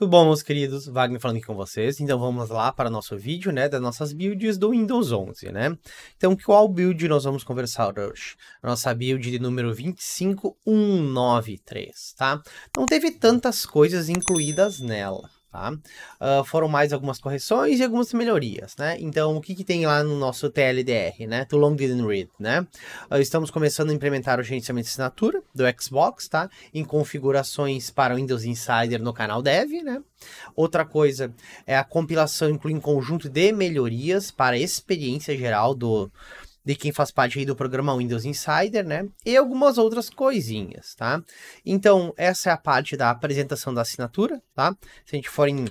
Tudo bom, meus queridos? Wagner falando aqui com vocês. Então vamos lá para nosso vídeo, né, das nossas builds do Windows 11, né? Então qual build nós vamos conversar hoje? Nossa build de número 25193, tá? Não teve tantas coisas incluídas nela, Tá? Uh, foram mais algumas correções e algumas melhorias, né? Então, o que, que tem lá no nosso TLDR, né? Too Long Didn't Read, né? Uh, estamos começando a implementar o gerenciamento de assinatura do Xbox, tá? Em configurações para Windows Insider no canal Dev, né? Outra coisa é a compilação inclui um conjunto de melhorias para a experiência geral do, de quem faz parte aí do programa Windows Insider, né? E algumas outras coisinhas, tá? Então, essa é a parte da apresentação da assinatura, tá? Se a gente for em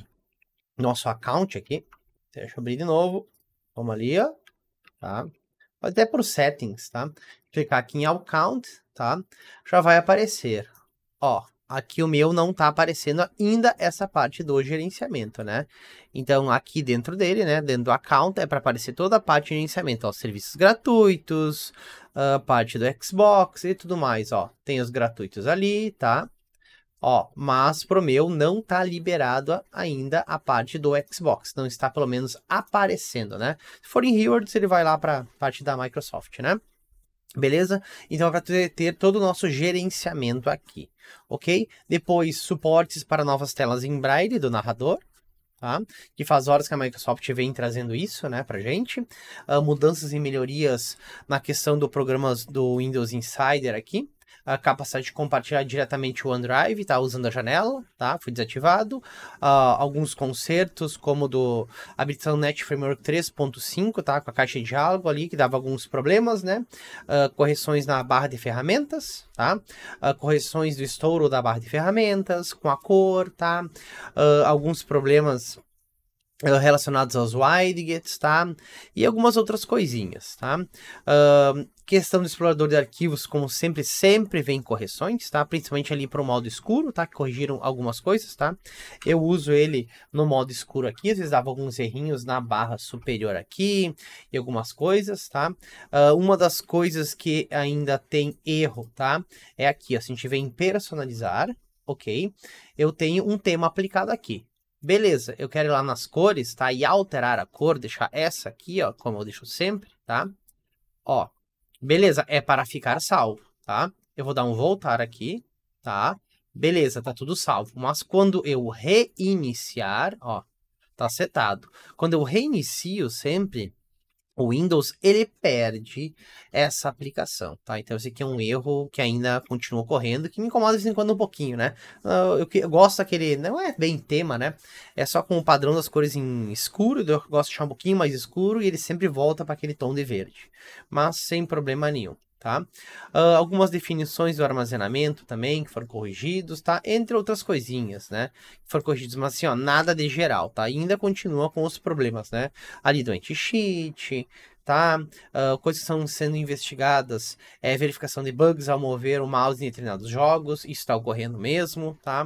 nosso account aqui, deixa eu abrir de novo, vamos ali, ó, tá? Até para os settings, tá? Clicar aqui em account, tá? Já vai aparecer, ó, aqui o meu não está aparecendo ainda essa parte do gerenciamento, né? Então, aqui dentro dele, né, dentro do account, é para aparecer toda a parte de gerenciamento, ó, serviços gratuitos, a ah, parte do Xbox e tudo mais, ó. Tem os gratuitos ali, tá? Ó, mas pro meu não tá liberado ainda a parte do Xbox, não está pelo menos aparecendo, né? Se for em Rewards, ele vai lá para parte da Microsoft, né? Beleza? Então, para ter, ter todo o nosso gerenciamento aqui, ok? Depois, suportes para novas telas em braille do narrador, tá? Que faz horas que a Microsoft vem trazendo isso, né, pra gente. Uh, mudanças e melhorias na questão do programa do Windows Insider aqui, a capacidade de compartilhar diretamente o OneDrive, tá? Usando a janela, tá? Foi desativado. Uh, alguns concertos, como do habilitação Net Framework 3.5, tá? Com a caixa de diálogo ali, que dava alguns problemas, né? Uh, correções na barra de ferramentas, tá? Uh, correções do estouro da barra de ferramentas, com a cor, tá? alguns problemas relacionados aos widgets, tá? E algumas outras coisinhas, tá? Uh, questão do explorador de arquivos, como sempre, sempre vem correções, tá? Principalmente ali para o modo escuro, tá? Que corrigiram algumas coisas, tá? Eu uso ele no modo escuro aqui, às vezes dava alguns errinhos na barra superior aqui e algumas coisas, tá? Uh, uma das coisas que ainda tem erro, tá? É aqui, ó, se a gente vem personalizar, ok? Eu tenho um tema aplicado aqui, Beleza, eu quero ir lá nas cores, tá? E alterar a cor, deixar essa aqui, ó, como eu deixo sempre, tá? Ó, beleza, é para ficar salvo, tá? Eu vou dar um voltar aqui, tá? Beleza, tá tudo salvo. Mas quando eu reiniciar, ó, tá setado. Quando eu reinicio sempre, o Windows ele perde essa aplicação, tá? Então esse aqui é um erro que ainda continua ocorrendo, que me incomoda de vez em quando um pouquinho, né? Ah, eu, eu, eu gosto daquele, não é bem tema, né? É só com o padrão das cores em escuro, então eu gosto de deixar um pouquinho mais escuro e ele sempre volta para aquele tom de verde, mas sem problema nenhum tá? Uh, algumas definições do armazenamento também que foram corrigidos, tá? Entre outras coisinhas, né? Que foram corrigidos, mas assim, ó, nada de geral, tá? E ainda continua com os problemas, né? Ali do anti-cheat, tá? Uh, coisas que estão sendo investigadas é verificação de bugs ao mover o mouse em determinados jogos, isso está ocorrendo mesmo, tá?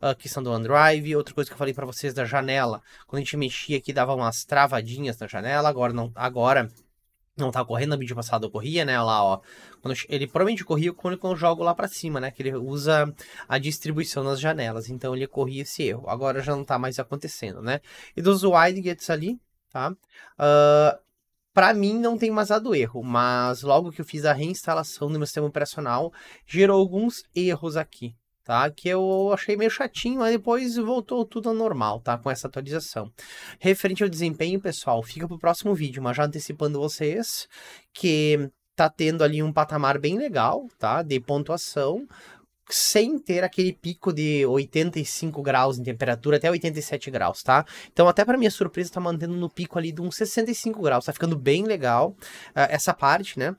Uh, questão do OneDrive, outra coisa que eu falei para vocês da janela, quando a gente mexia aqui dava umas travadinhas na janela, agora não, agora não tá correndo, no vídeo passado corria, né, lá, ó. Quando ele provavelmente corria quando eu jogo lá para cima, né, que ele usa a distribuição nas janelas, então ele corria esse erro. Agora já não tá mais acontecendo, né. E dos wide gets ali, tá, uh, para mim não tem mais dado erro, mas logo que eu fiz a reinstalação do meu sistema operacional, gerou alguns erros aqui, tá? Que eu achei meio chatinho, mas depois voltou tudo ao normal, tá? Com essa atualização. Referente ao desempenho, pessoal, fica pro próximo vídeo, mas já antecipando vocês que tá tendo ali um patamar bem legal, tá? De pontuação, sem ter aquele pico de 85 graus em temperatura, até 87 graus, tá? Então, até para minha surpresa, tá mantendo no pico ali de uns 65 graus, tá ficando bem legal uh, essa parte, né?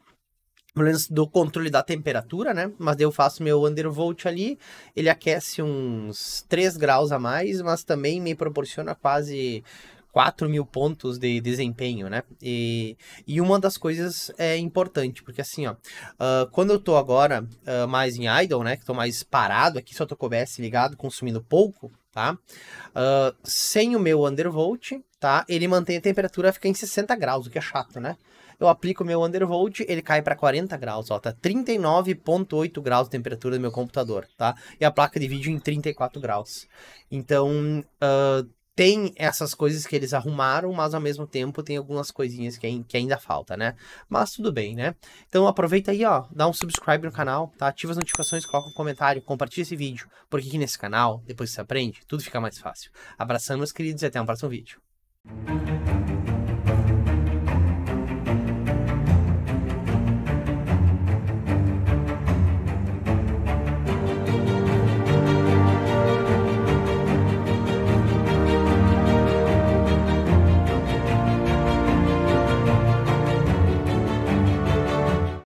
do controle da temperatura, né? Mas eu faço meu undervolt ali, ele aquece uns 3 graus a mais, mas também me proporciona quase 4 mil pontos de desempenho, né? E, e uma das coisas é importante, porque assim, ó, uh, quando eu tô agora uh, mais em idle, né? Que tô mais parado aqui, só tô com o OBS ligado, consumindo pouco, tá? Uh, sem o meu undervolt, tá? Ele mantém a temperatura, fica em 60 graus, o que é chato, né? eu aplico meu undervolt, ele cai para 40 graus, ó, tá 39.8 graus de temperatura do meu computador, tá? E a placa de vídeo em 34 graus. Então, uh, tem essas coisas que eles arrumaram, mas ao mesmo tempo tem algumas coisinhas que, que, ainda falta, né? Mas tudo bem, né? Então aproveita aí, ó, dá um subscribe no canal, tá? Ativa as notificações, coloca um comentário, compartilha esse vídeo, porque aqui nesse canal, depois que você aprende, tudo fica mais fácil. Abraçando, meus queridos, e até um próximo vídeo.